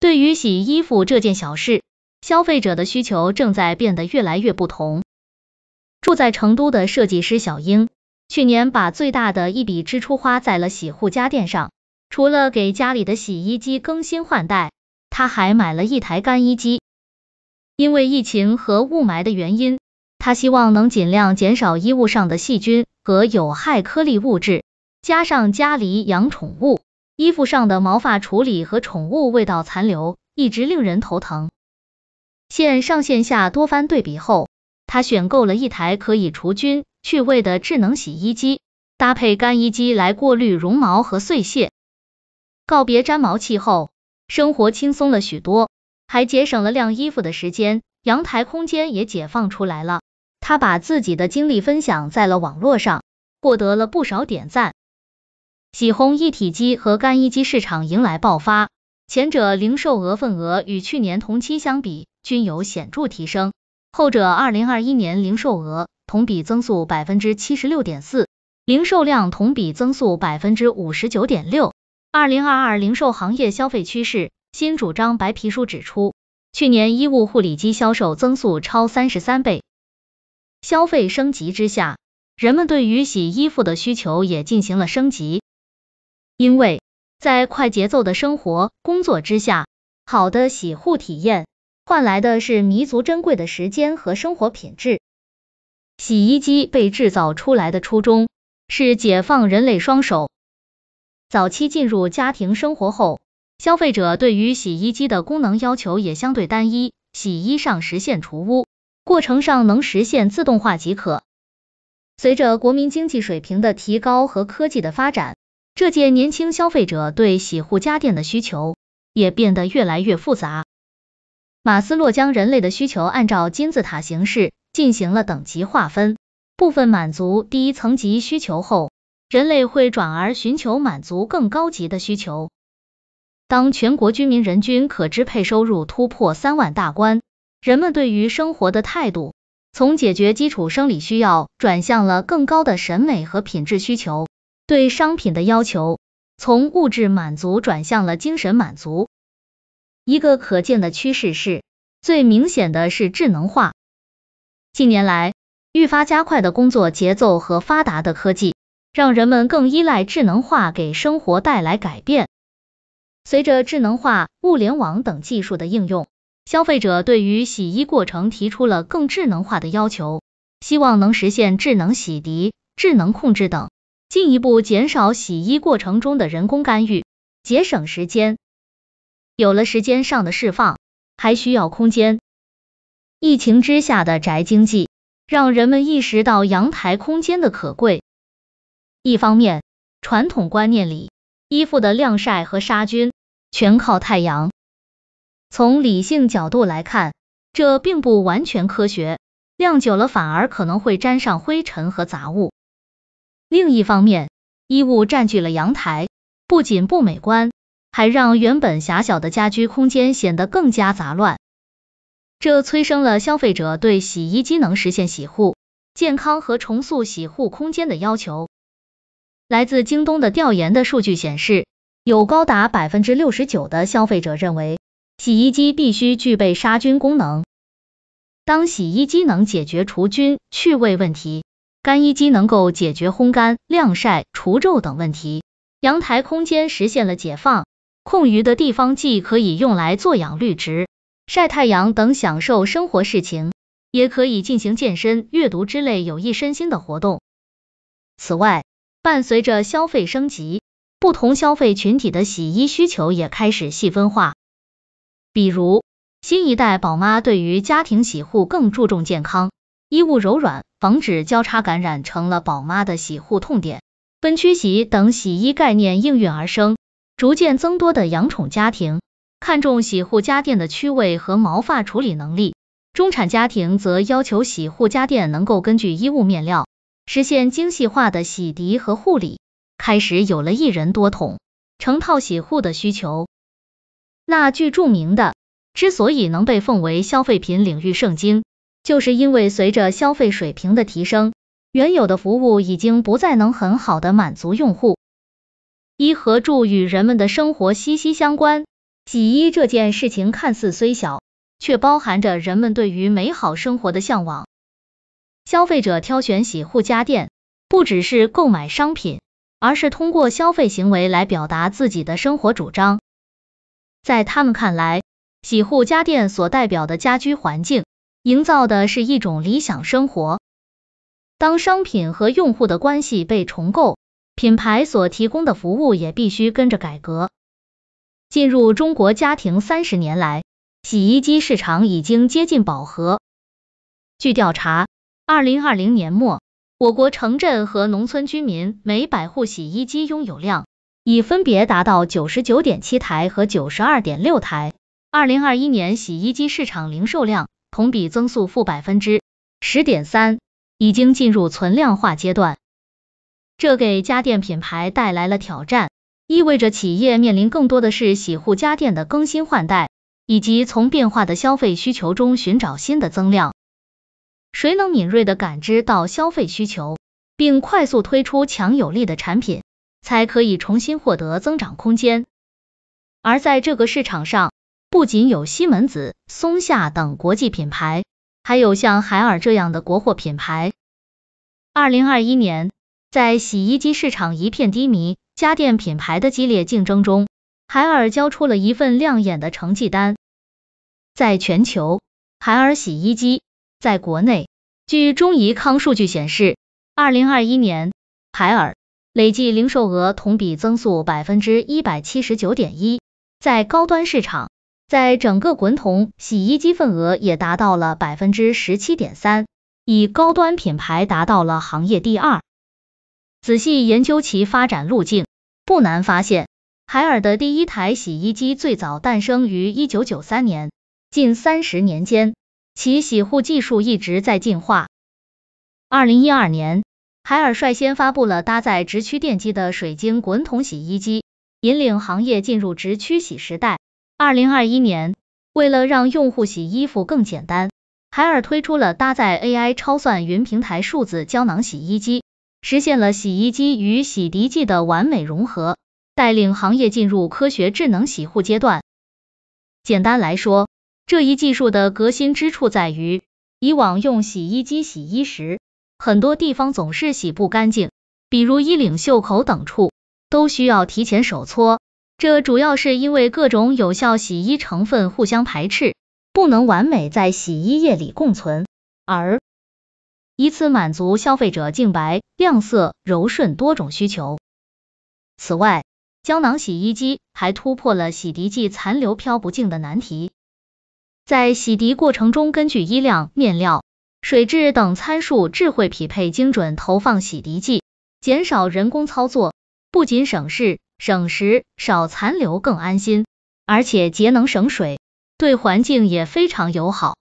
对于洗衣服这件小事，消费者的需求正在变得越来越不同。住在成都的设计师小英，去年把最大的一笔支出花在了洗护家电上。除了给家里的洗衣机更新换代，她还买了一台干衣机。因为疫情和雾霾的原因，她希望能尽量减少衣物上的细菌和有害颗粒物质。加上家里养宠物。衣服上的毛发处理和宠物味道残留一直令人头疼。线上线下多番对比后，他选购了一台可以除菌去味的智能洗衣机，搭配干衣机来过滤绒毛和碎屑，告别粘毛器后，生活轻松了许多，还节省了晾衣服的时间，阳台空间也解放出来了。他把自己的经历分享在了网络上，获得了不少点赞。洗烘一体机和干衣机市场迎来爆发，前者零售额份额与去年同期相比均有显著提升，后者二零二一年零售额同比增速百分之七十六点四，零售量同比增速百分之五十九点六。二零二二零售行业消费趋势新主张白皮书指出，去年衣物护理机销售增速超三十三倍，消费升级之下，人们对于洗衣服的需求也进行了升级。因为在快节奏的生活工作之下，好的洗护体验换来的是弥足珍贵的时间和生活品质。洗衣机被制造出来的初衷是解放人类双手。早期进入家庭生活后，消费者对于洗衣机的功能要求也相对单一，洗衣上实现除污，过程上能实现自动化即可。随着国民经济水平的提高和科技的发展，这届年轻消费者对洗护家电的需求也变得越来越复杂。马斯洛将人类的需求按照金字塔形式进行了等级划分，部分满足第一层级需求后，人类会转而寻求满足更高级的需求。当全国居民人均可支配收入突破三万大关，人们对于生活的态度从解决基础生理需要转向了更高的审美和品质需求。对商品的要求从物质满足转向了精神满足。一个可见的趋势是最明显的是智能化。近年来，愈发加快的工作节奏和发达的科技，让人们更依赖智能化给生活带来改变。随着智能化、物联网等技术的应用，消费者对于洗衣过程提出了更智能化的要求，希望能实现智能洗涤、智能控制等。进一步减少洗衣过程中的人工干预，节省时间。有了时间上的释放，还需要空间。疫情之下的宅经济，让人们意识到阳台空间的可贵。一方面，传统观念里，衣服的晾晒和杀菌全靠太阳。从理性角度来看，这并不完全科学，晾久了反而可能会沾上灰尘和杂物。另一方面，衣物占据了阳台，不仅不美观，还让原本狭小的家居空间显得更加杂乱。这催生了消费者对洗衣机能实现洗护、健康和重塑洗护空间的要求。来自京东的调研的数据显示，有高达百分之六十九的消费者认为，洗衣机必须具备杀菌功能。当洗衣机能解决除菌、去味问题。干衣机能够解决烘干、晾晒、除皱等问题，阳台空间实现了解放，空余的地方既可以用来做养绿植、晒太阳等享受生活事情，也可以进行健身、阅读之类有益身心的活动。此外，伴随着消费升级，不同消费群体的洗衣需求也开始细分化，比如新一代宝妈对于家庭洗护更注重健康。衣物柔软，防止交叉感染，成了宝妈的洗护痛点。分区洗等洗衣概念应运而生。逐渐增多的养宠家庭，看重洗护家电的区位和毛发处理能力；中产家庭则要求洗护家电能够根据衣物面料，实现精细化的洗涤和护理。开始有了一人多桶、成套洗护的需求。那句著名的，之所以能被奉为消费品领域圣经。就是因为随着消费水平的提升，原有的服务已经不再能很好的满足用户。衣和住与人们的生活息息相关，洗衣这件事情看似虽小，却包含着人们对于美好生活的向往。消费者挑选洗护家电，不只是购买商品，而是通过消费行为来表达自己的生活主张。在他们看来，洗护家电所代表的家居环境。营造的是一种理想生活。当商品和用户的关系被重构，品牌所提供的服务也必须跟着改革。进入中国家庭三十年来，洗衣机市场已经接近饱和。据调查，二零二零年末，我国城镇和农村居民每百户洗衣机拥有量已分别达到九十九点七台和九十二点六台。二零二一年洗衣机市场零售量。同比增速负百分之十点三，已经进入存量化阶段，这给家电品牌带来了挑战，意味着企业面临更多的是洗护家电的更新换代，以及从变化的消费需求中寻找新的增量。谁能敏锐的感知到消费需求，并快速推出强有力的产品，才可以重新获得增长空间。而在这个市场上，不仅有西门子、松下等国际品牌，还有像海尔这样的国货品牌。二零二一年，在洗衣机市场一片低迷、家电品牌的激烈竞争中，海尔交出了一份亮眼的成绩单。在全球，海尔洗衣机在国内，据中怡康数据显示，二零二一年海尔累计零售额同比增速百分之一百七十九点一，在高端市场。在整个滚筒洗衣机份额也达到了百分之十七点三，以高端品牌达到了行业第二。仔细研究其发展路径，不难发现，海尔的第一台洗衣机最早诞生于一九九三年，近三十年间，其洗护技术一直在进化。二零一二年，海尔率先发布了搭载直驱电机的水晶滚筒洗衣机，引领行业进入直驱洗时代。二零二一年，为了让用户洗衣服更简单，海尔推出了搭载 AI 超算云平台数字胶囊洗衣机，实现了洗衣机与洗涤剂的完美融合，带领行业进入科学智能洗护阶段。简单来说，这一技术的革新之处在于，以往用洗衣机洗衣时，很多地方总是洗不干净，比如衣领、袖口等处，都需要提前手搓。这主要是因为各种有效洗衣成分互相排斥，不能完美在洗衣液里共存，而以此满足消费者净白、亮色、柔顺多种需求。此外，胶囊洗衣机还突破了洗涤剂残留漂不净的难题，在洗涤过程中根据衣量、面料、水质等参数智慧匹配，精准投放洗涤剂，减少人工操作，不仅省事。省时、少残留、更安心，而且节能省水，对环境也非常友好。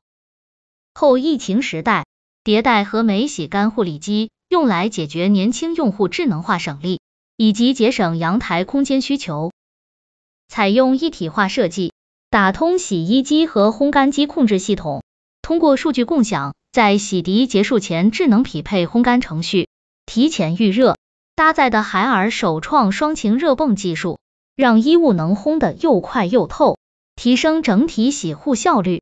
后疫情时代，迭代和美洗干护理机用来解决年轻用户智能化省力以及节省阳台空间需求。采用一体化设计，打通洗衣机和烘干机控制系统，通过数据共享，在洗涤结束前智能匹配烘干程序，提前预热。搭载的海尔首创双擎热泵技术，让衣物能烘得又快又透，提升整体洗护效率。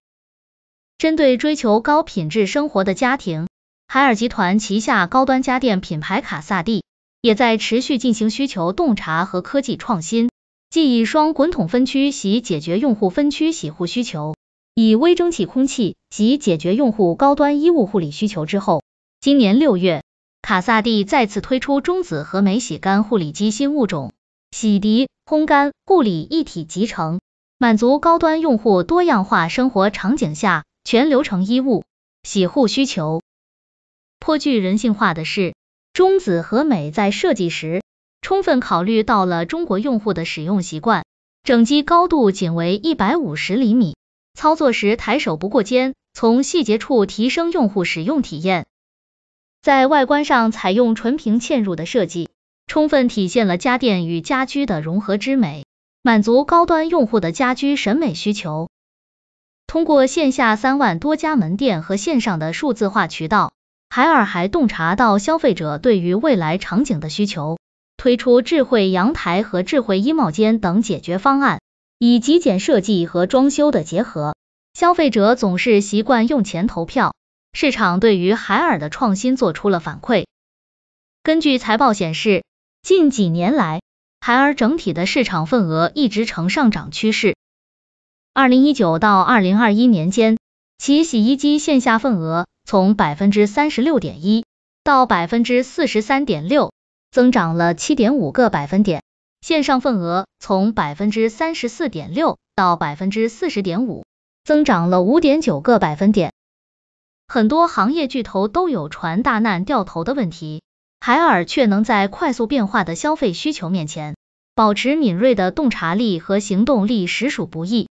针对追求高品质生活的家庭，海尔集团旗下高端家电品牌卡萨帝也在持续进行需求洞察和科技创新。继以双滚筒分区洗解决用户分区洗护需求，以微蒸汽空气洗解决用户高端衣物护理需求之后，今年六月。卡萨帝再次推出中子和美洗干护理机新物种，洗涤、烘干、护理一体集成，满足高端用户多样化生活场景下全流程衣物洗护需求。颇具人性化的是，中子和美在设计时充分考虑到了中国用户的使用习惯，整机高度仅为一百五十厘米，操作时抬手不过肩，从细节处提升用户使用体验。在外观上采用纯平嵌入的设计，充分体现了家电与家居的融合之美，满足高端用户的家居审美需求。通过线下三万多家门店和线上的数字化渠道，海尔还洞察到消费者对于未来场景的需求，推出智慧阳台和智慧衣帽间等解决方案，以极简设计和装修的结合。消费者总是习惯用钱投票。市场对于海尔的创新做出了反馈。根据财报显示，近几年来，海尔整体的市场份额一直呈上涨趋势。二零一九到二零二一年间，其洗衣机线下份额从百分之三十六点一到百分之四十三点六，增长了七点五个百分点；线上份额从百分之三十四点六到百分之四十点五，增长了五点九个百分点。很多行业巨头都有船大难掉头的问题，海尔却能在快速变化的消费需求面前，保持敏锐的洞察力和行动力，实属不易。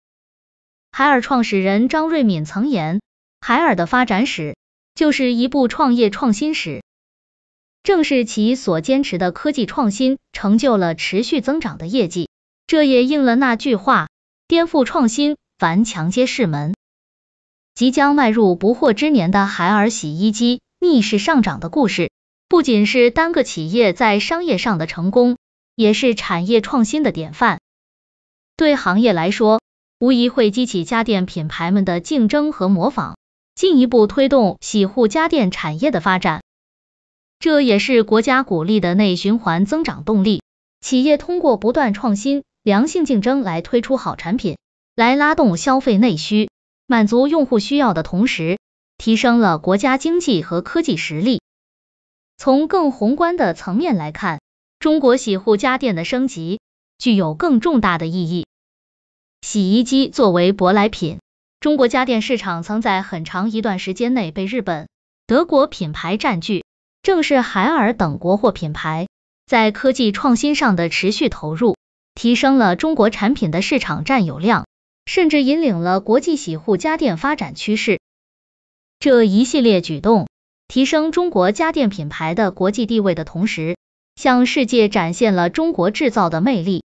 海尔创始人张瑞敏曾言：“海尔的发展史就是一部创业创新史。”正是其所坚持的科技创新，成就了持续增长的业绩。这也应了那句话：“颠覆创新，凡强皆是门。”即将迈入不惑之年的海尔洗衣机逆势上涨的故事，不仅是单个企业在商业上的成功，也是产业创新的典范。对行业来说，无疑会激起家电品牌们的竞争和模仿，进一步推动洗护家电产业的发展。这也是国家鼓励的内循环增长动力。企业通过不断创新、良性竞争来推出好产品，来拉动消费内需。满足用户需要的同时，提升了国家经济和科技实力。从更宏观的层面来看，中国洗护家电的升级具有更重大的意义。洗衣机作为舶来品，中国家电市场曾在很长一段时间内被日本、德国品牌占据。正是海尔等国货品牌在科技创新上的持续投入，提升了中国产品的市场占有量。甚至引领了国际洗护家电发展趋势。这一系列举动，提升中国家电品牌的国际地位的同时，向世界展现了中国制造的魅力。